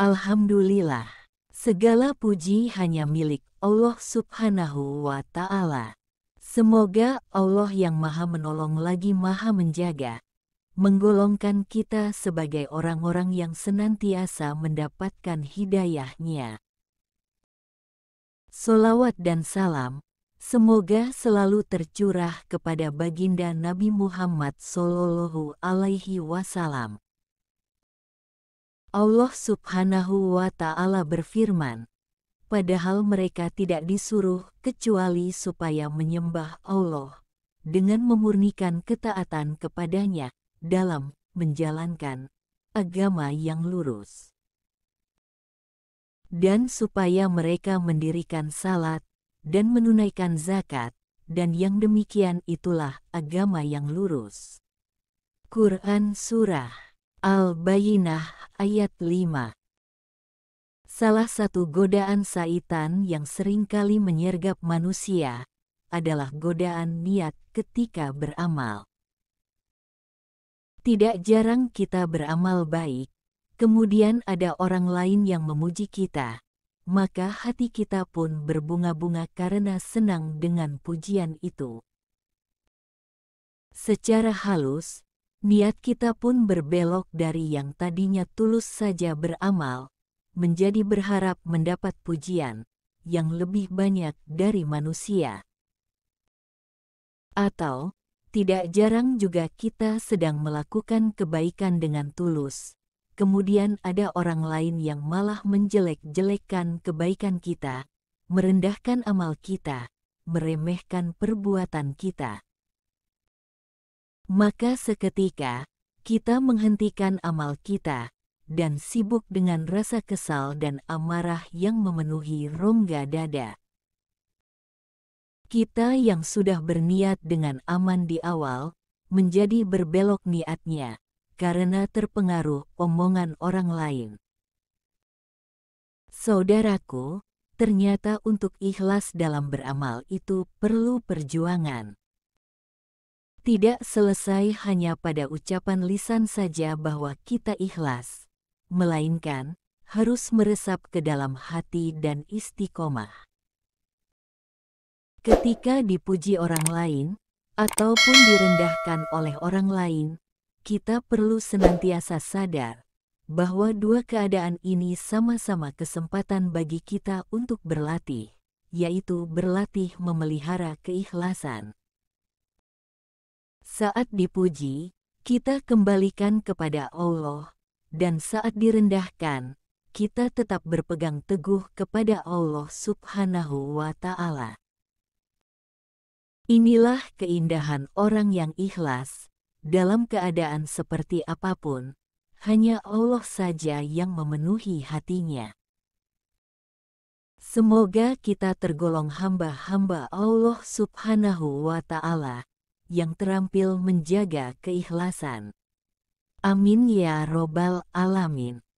Alhamdulillah, segala puji hanya milik Allah subhanahu wa ta'ala. Semoga Allah yang maha menolong lagi maha menjaga, menggolongkan kita sebagai orang-orang yang senantiasa mendapatkan hidayahnya. Solawat dan salam, semoga selalu tercurah kepada baginda Nabi Muhammad Sallallahu Alaihi Wasallam Allah subhanahu wa ta'ala berfirman, Padahal mereka tidak disuruh kecuali supaya menyembah Allah dengan memurnikan ketaatan kepadanya dalam menjalankan agama yang lurus. Dan supaya mereka mendirikan salat dan menunaikan zakat, dan yang demikian itulah agama yang lurus. Quran Surah Al-Bayinah ayat 5. Salah satu godaan saitan yang seringkali menyergap manusia adalah godaan niat ketika beramal. Tidak jarang kita beramal baik, kemudian ada orang lain yang memuji kita, maka hati kita pun berbunga-bunga karena senang dengan pujian itu. Secara halus, niat kita pun berbelok dari yang tadinya tulus saja beramal, menjadi berharap mendapat pujian yang lebih banyak dari manusia. Atau, tidak jarang juga kita sedang melakukan kebaikan dengan tulus, kemudian ada orang lain yang malah menjelek-jelekkan kebaikan kita, merendahkan amal kita, meremehkan perbuatan kita. Maka seketika, kita menghentikan amal kita, dan sibuk dengan rasa kesal dan amarah yang memenuhi rongga dada. Kita yang sudah berniat dengan aman di awal, menjadi berbelok niatnya, karena terpengaruh omongan orang lain. Saudaraku, ternyata untuk ikhlas dalam beramal itu perlu perjuangan. Tidak selesai hanya pada ucapan lisan saja bahwa kita ikhlas, melainkan harus meresap ke dalam hati dan istiqomah. Ketika dipuji orang lain ataupun direndahkan oleh orang lain, kita perlu senantiasa sadar bahwa dua keadaan ini sama-sama kesempatan bagi kita untuk berlatih, yaitu berlatih memelihara keikhlasan. Saat dipuji, kita kembalikan kepada Allah, dan saat direndahkan, kita tetap berpegang teguh kepada Allah Subhanahu wa Ta'ala. Inilah keindahan orang yang ikhlas, dalam keadaan seperti apapun, hanya Allah saja yang memenuhi hatinya. Semoga kita tergolong hamba-hamba Allah Subhanahu wa Ta'ala yang terampil menjaga keikhlasan. Amin ya robbal alamin.